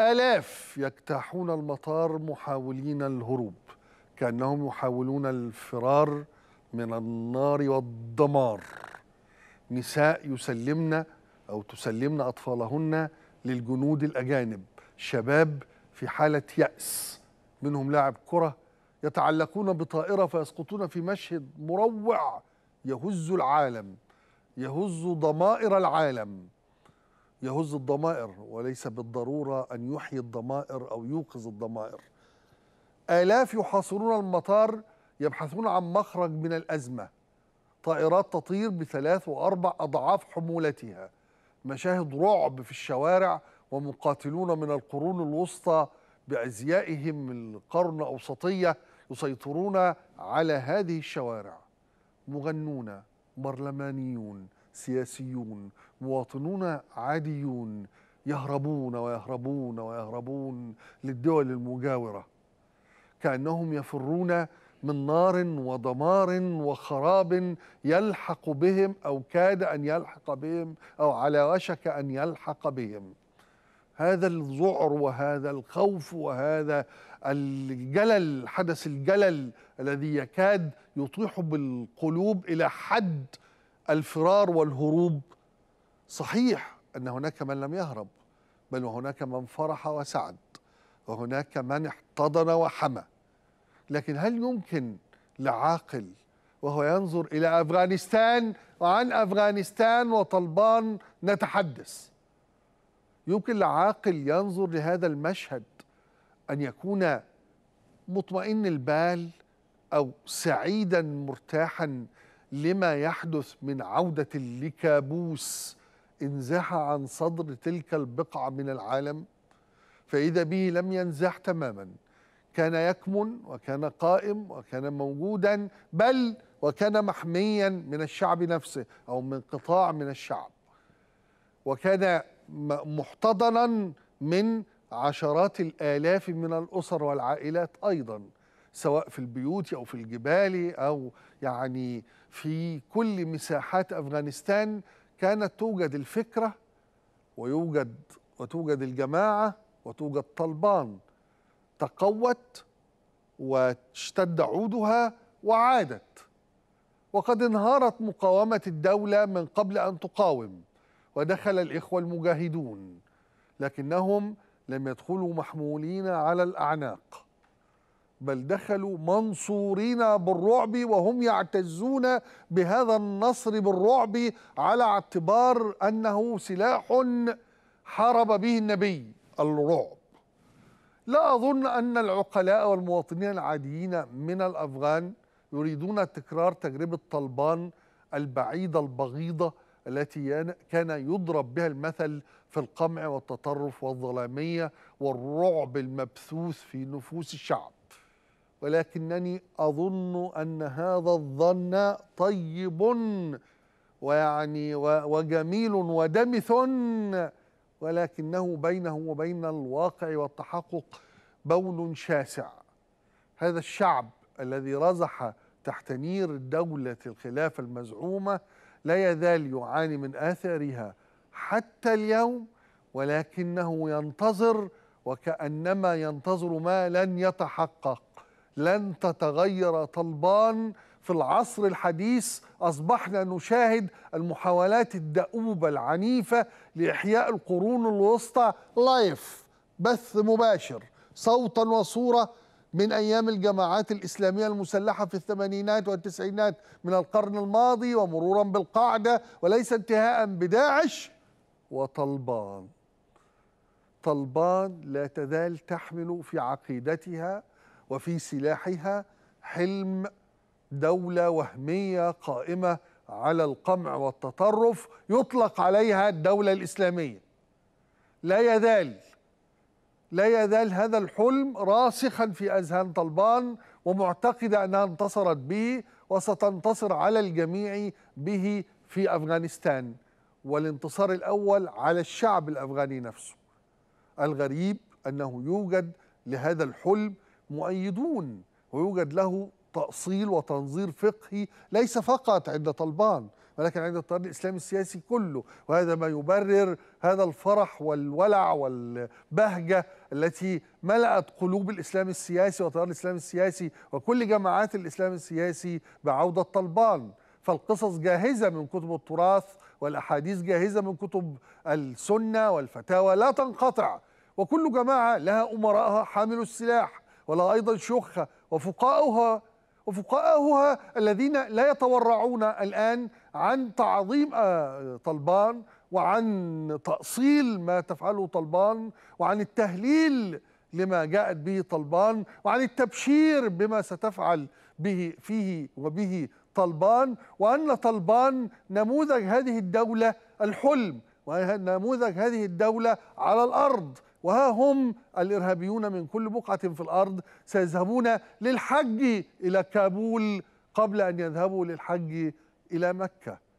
آلاف يجتاحون المطار محاولين الهروب كأنهم يحاولون الفرار من النار والدمار نساء يسلمن أو تسلمن أطفالهن للجنود الأجانب شباب في حالة يأس منهم لاعب كرة يتعلقون بطائرة فيسقطون في مشهد مروع يهز العالم يهز ضمائر العالم يهز الضمائر وليس بالضرورة أن يحيي الضمائر أو يوقظ الضمائر آلاف يحاصرون المطار يبحثون عن مخرج من الأزمة طائرات تطير بثلاث وأربع أضعاف حمولتها مشاهد رعب في الشوارع ومقاتلون من القرون الوسطى بأزيائهم القرن أوسطية يسيطرون على هذه الشوارع مغنون برلمانيون سياسيون مواطنون عاديون يهربون ويهربون ويهربون للدول المجاورة كأنهم يفرون من نار ودمار وخراب يلحق بهم أو كاد أن يلحق بهم أو على وشك أن يلحق بهم هذا الذعر وهذا الخوف وهذا الجلل حدث الجلل الذي يكاد يطيح بالقلوب إلى حد الفرار والهروب صحيح ان هناك من لم يهرب بل وهناك من فرح وسعد وهناك من احتضن وحمى لكن هل يمكن لعاقل وهو ينظر الى افغانستان وعن افغانستان وطلبان نتحدث يمكن لعاقل ينظر لهذا المشهد ان يكون مطمئن البال او سعيدا مرتاحا لما يحدث من عودة لكابوس انزاح عن صدر تلك البقعة من العالم فإذا به لم ينزح تماما كان يكمن وكان قائم وكان موجودا بل وكان محميا من الشعب نفسه أو من قطاع من الشعب وكان محتضنا من عشرات الآلاف من الأسر والعائلات أيضاً سواء في البيوت أو في الجبال أو يعني في كل مساحات أفغانستان كانت توجد الفكرة ويوجد وتوجد الجماعة وتوجد طلبان تقوت واشتد عودها وعادت وقد انهارت مقاومة الدولة من قبل أن تقاوم ودخل الإخوة المجاهدون لكنهم لم يدخلوا محمولين على الأعناق بل دخلوا منصورين بالرعب وهم يعتزون بهذا النصر بالرعب على اعتبار انه سلاح حارب به النبي الرعب لا اظن ان العقلاء والمواطنين العاديين من الافغان يريدون تكرار تجربه طلبان البعيده البغيضه التي كان يضرب بها المثل في القمع والتطرف والظلاميه والرعب المبثوث في نفوس الشعب ولكنني أظن أن هذا الظن طيب ويعني وجميل ودمث ولكنه بينه وبين الواقع والتحقق بول شاسع هذا الشعب الذي رزح تحت نير دولة الخلافة المزعومة لا يزال يعاني من آثارها حتى اليوم ولكنه ينتظر وكأنما ينتظر ما لن يتحقق لن تتغير طلبان في العصر الحديث أصبحنا نشاهد المحاولات الدؤوبة العنيفة لإحياء القرون الوسطى لايف بث مباشر صوتا وصورة من أيام الجماعات الإسلامية المسلحة في الثمانينات والتسعينات من القرن الماضي ومرورا بالقاعدة وليس انتهاء بداعش وطلبان طلبان لا تزال تحمل في عقيدتها وفي سلاحها حلم دولة وهمية قائمة على القمع والتطرف يطلق عليها الدولة الإسلامية لا يزال لا يزال هذا الحلم راسخا في أذهان طلبان ومعتقدة أنها انتصرت به وستنتصر على الجميع به في أفغانستان والانتصار الأول على الشعب الأفغاني نفسه الغريب أنه يوجد لهذا الحلم مؤيدون ويوجد له تأصيل وتنظير فقهي ليس فقط عند طلبان ولكن عند التيار الإسلامي السياسي كله وهذا ما يبرر هذا الفرح والولع والبهجة التي ملأت قلوب الإسلام السياسي وتيار الإسلام السياسي وكل جماعات الإسلام السياسي بعودة طلبان فالقصص جاهزة من كتب التراث والأحاديث جاهزة من كتب السنة والفتاوى لا تنقطع وكل جماعة لها أمراءها حاملوا السلاح ولا أيضا شيوخها وفقاؤها وفقاؤها الذين لا يتورعون الآن عن تعظيم آه، طلبان وعن تأصيل ما تفعله طلبان وعن التهليل لما جاءت به طلبان وعن التبشير بما ستفعل به فيه وبه طلبان وأن طلبان نموذج هذه الدولة الحلم ونموذج هذه الدولة على الأرض وها هم الإرهابيون من كل بقعة في الأرض سيذهبون للحج إلى كابول قبل أن يذهبوا للحج إلى مكة